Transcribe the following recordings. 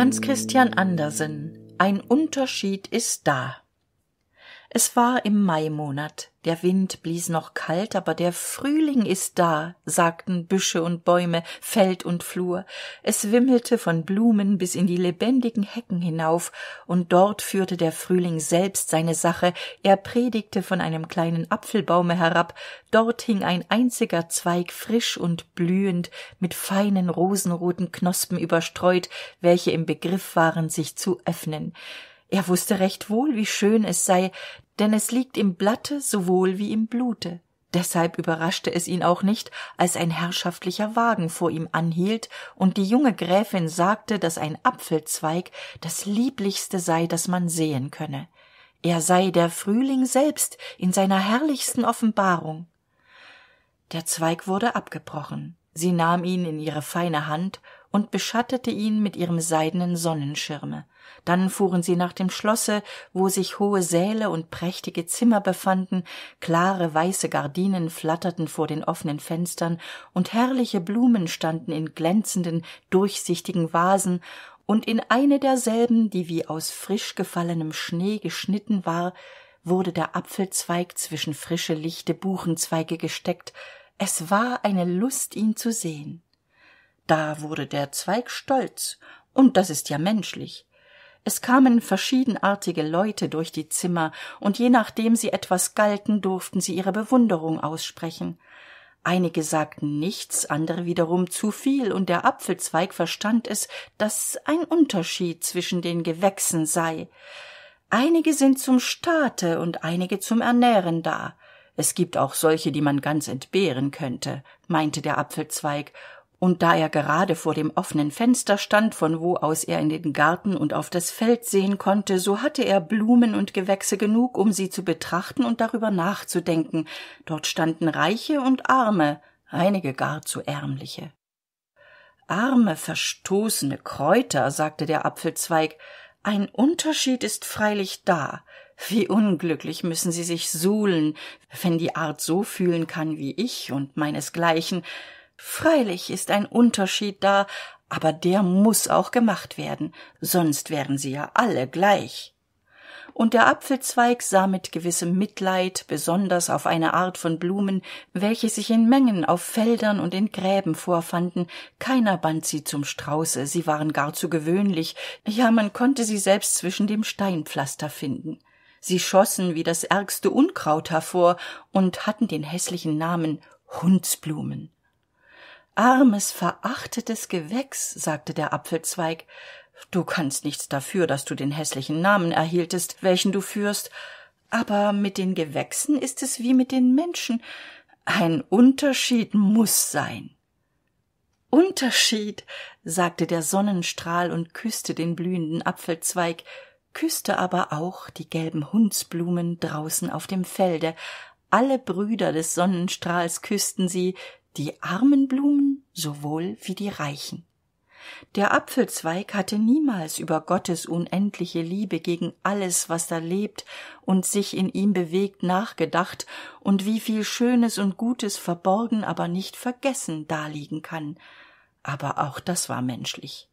Hans Christian Andersen Ein Unterschied ist da es war im maimonat der wind blies noch kalt aber der frühling ist da sagten büsche und bäume feld und flur es wimmelte von blumen bis in die lebendigen hecken hinauf und dort führte der frühling selbst seine sache er predigte von einem kleinen apfelbaume herab dort hing ein einziger zweig frisch und blühend mit feinen rosenroten knospen überstreut welche im begriff waren sich zu öffnen er wußte recht wohl wie schön es sei denn es liegt im blatte sowohl wie im blute deshalb überraschte es ihn auch nicht als ein herrschaftlicher wagen vor ihm anhielt und die junge gräfin sagte daß ein apfelzweig das lieblichste sei das man sehen könne er sei der frühling selbst in seiner herrlichsten offenbarung der zweig wurde abgebrochen sie nahm ihn in ihre feine hand und beschattete ihn mit ihrem seidenen sonnenschirme dann fuhren sie nach dem schlosse wo sich hohe säle und prächtige zimmer befanden klare weiße gardinen flatterten vor den offenen fenstern und herrliche blumen standen in glänzenden durchsichtigen vasen und in eine derselben die wie aus frisch gefallenem schnee geschnitten war wurde der apfelzweig zwischen frische lichte buchenzweige gesteckt es war eine lust ihn zu sehen da wurde der zweig stolz und das ist ja menschlich es kamen verschiedenartige leute durch die zimmer und je nachdem sie etwas galten durften sie ihre bewunderung aussprechen einige sagten nichts andere wiederum zu viel und der apfelzweig verstand es daß ein unterschied zwischen den gewächsen sei einige sind zum staate und einige zum ernähren da es gibt auch solche die man ganz entbehren könnte meinte der apfelzweig und da er gerade vor dem offenen Fenster stand, von wo aus er in den Garten und auf das Feld sehen konnte, so hatte er Blumen und Gewächse genug, um sie zu betrachten und darüber nachzudenken. Dort standen Reiche und Arme, einige gar zu Ärmliche. Arme, verstoßene Kräuter, sagte der Apfelzweig, ein Unterschied ist freilich da. Wie unglücklich müssen sie sich suhlen, wenn die Art so fühlen kann wie ich und meinesgleichen, freilich ist ein unterschied da aber der muß auch gemacht werden sonst wären sie ja alle gleich und der apfelzweig sah mit gewissem mitleid besonders auf eine art von blumen welche sich in mengen auf feldern und in gräben vorfanden keiner band sie zum strauße sie waren gar zu gewöhnlich ja man konnte sie selbst zwischen dem steinpflaster finden sie schossen wie das ärgste unkraut hervor und hatten den häßlichen namen hundsblumen armes verachtetes gewächs sagte der apfelzweig du kannst nichts dafür daß du den häßlichen namen erhieltest welchen du führst aber mit den gewächsen ist es wie mit den menschen ein unterschied muß sein unterschied sagte der sonnenstrahl und küßte den blühenden apfelzweig küßte aber auch die gelben hundsblumen draußen auf dem felde alle brüder des sonnenstrahls küßten sie die armen blumen sowohl wie die Reichen. Der Apfelzweig hatte niemals über Gottes unendliche Liebe gegen alles, was da lebt und sich in ihm bewegt, nachgedacht und wie viel Schönes und Gutes verborgen, aber nicht vergessen daliegen kann. Aber auch das war menschlich.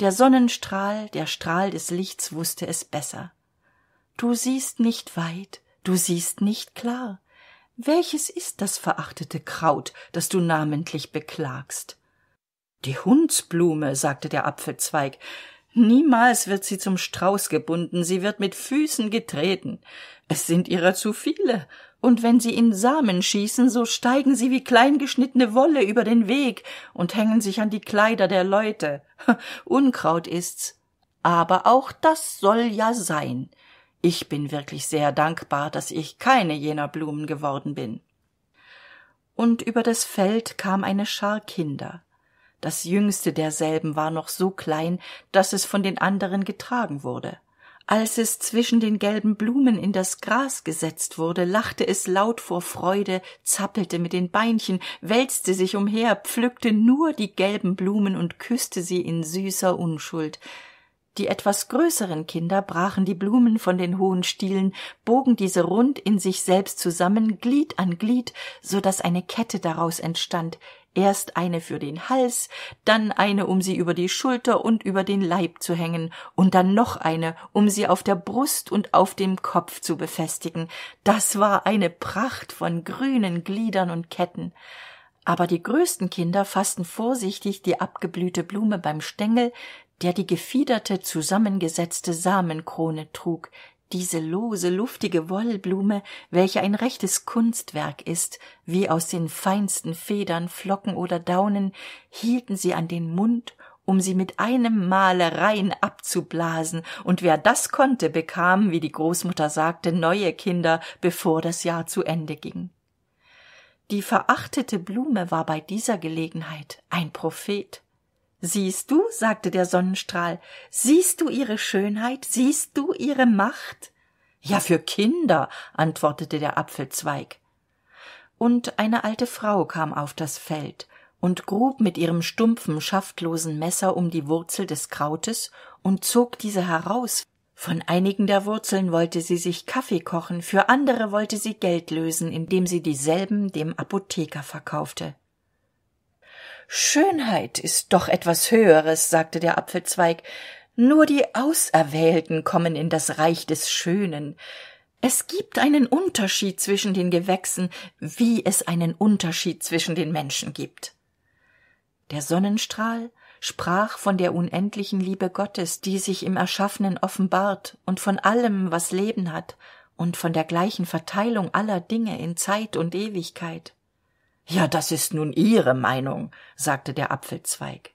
Der Sonnenstrahl, der Strahl des Lichts wusste es besser. Du siehst nicht weit, du siehst nicht klar, welches ist das verachtete kraut das du namentlich beklagst die hundsblume sagte der apfelzweig niemals wird sie zum strauß gebunden sie wird mit füßen getreten es sind ihrer zu viele und wenn sie in samen schießen so steigen sie wie kleingeschnittene wolle über den weg und hängen sich an die kleider der leute unkraut ist's aber auch das soll ja sein ich bin wirklich sehr dankbar daß ich keine jener blumen geworden bin und über das feld kam eine schar kinder das jüngste derselben war noch so klein daß es von den anderen getragen wurde als es zwischen den gelben blumen in das gras gesetzt wurde lachte es laut vor freude zappelte mit den beinchen wälzte sich umher pflückte nur die gelben blumen und küßte sie in süßer unschuld die etwas größeren Kinder brachen die Blumen von den hohen Stielen, bogen diese rund in sich selbst zusammen, Glied an Glied, so daß eine Kette daraus entstand, erst eine für den Hals, dann eine, um sie über die Schulter und über den Leib zu hängen, und dann noch eine, um sie auf der Brust und auf dem Kopf zu befestigen. Das war eine Pracht von grünen Gliedern und Ketten. Aber die größten Kinder fassten vorsichtig die abgeblühte Blume beim Stängel, der die gefiederte zusammengesetzte samenkrone trug diese lose luftige wollblume welche ein rechtes kunstwerk ist wie aus den feinsten federn flocken oder daunen hielten sie an den mund um sie mit einem male rein abzublasen und wer das konnte bekam wie die großmutter sagte neue kinder bevor das jahr zu ende ging die verachtete blume war bei dieser gelegenheit ein prophet siehst du sagte der sonnenstrahl siehst du ihre schönheit siehst du ihre macht ja für kinder antwortete der apfelzweig und eine alte frau kam auf das feld und grub mit ihrem stumpfen schaftlosen messer um die wurzel des krautes und zog diese heraus von einigen der wurzeln wollte sie sich kaffee kochen für andere wollte sie geld lösen indem sie dieselben dem apotheker verkaufte Schönheit ist doch etwas Höheres, sagte der Apfelzweig, nur die Auserwählten kommen in das Reich des Schönen. Es gibt einen Unterschied zwischen den Gewächsen, wie es einen Unterschied zwischen den Menschen gibt. Der Sonnenstrahl sprach von der unendlichen Liebe Gottes, die sich im Erschaffenen offenbart, und von allem, was Leben hat, und von der gleichen Verteilung aller Dinge in Zeit und Ewigkeit ja das ist nun ihre meinung sagte der apfelzweig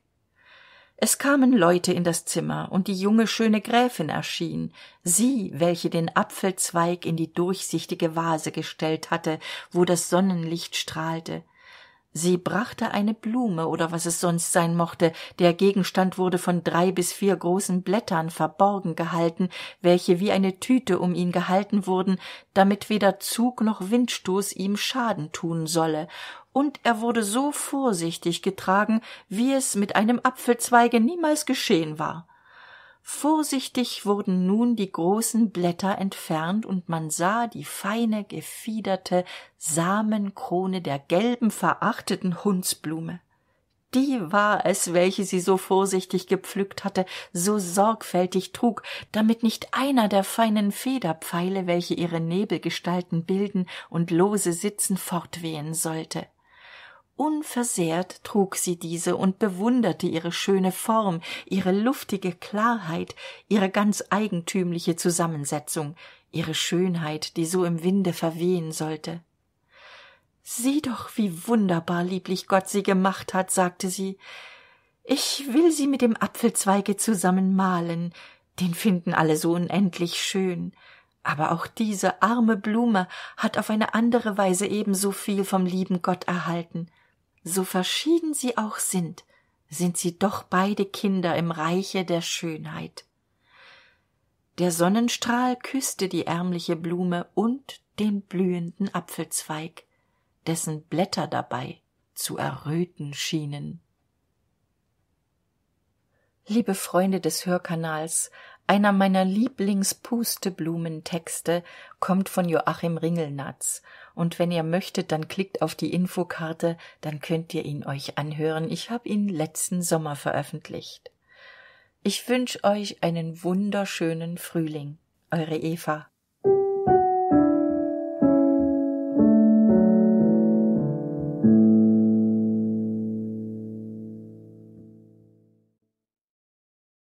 es kamen leute in das zimmer und die junge schöne gräfin erschien sie welche den apfelzweig in die durchsichtige vase gestellt hatte wo das sonnenlicht strahlte sie brachte eine blume oder was es sonst sein mochte der gegenstand wurde von drei bis vier großen blättern verborgen gehalten welche wie eine tüte um ihn gehalten wurden damit weder zug noch windstoß ihm schaden tun solle und er wurde so vorsichtig getragen wie es mit einem apfelzweige niemals geschehen war vorsichtig wurden nun die großen blätter entfernt und man sah die feine gefiederte samenkrone der gelben verachteten hundsblume die war es welche sie so vorsichtig gepflückt hatte so sorgfältig trug damit nicht einer der feinen federpfeile welche ihre nebelgestalten bilden und lose sitzen fortwehen sollte unversehrt trug sie diese und bewunderte ihre schöne form ihre luftige klarheit ihre ganz eigentümliche zusammensetzung ihre schönheit die so im winde verwehen sollte sieh doch wie wunderbar lieblich gott sie gemacht hat sagte sie ich will sie mit dem apfelzweige zusammen malen den finden alle so unendlich schön aber auch diese arme blume hat auf eine andere weise ebenso viel vom lieben gott erhalten so verschieden sie auch sind, sind sie doch beide Kinder im Reiche der Schönheit. Der Sonnenstrahl küßte die ärmliche Blume und den blühenden Apfelzweig, dessen Blätter dabei zu erröten schienen liebe Freunde des Hörkanals, einer meiner Lieblingspusteblumentexte kommt von Joachim Ringelnatz, und wenn ihr möchtet, dann klickt auf die Infokarte, dann könnt ihr ihn euch anhören. Ich habe ihn letzten Sommer veröffentlicht. Ich wünsche euch einen wunderschönen Frühling. Eure Eva.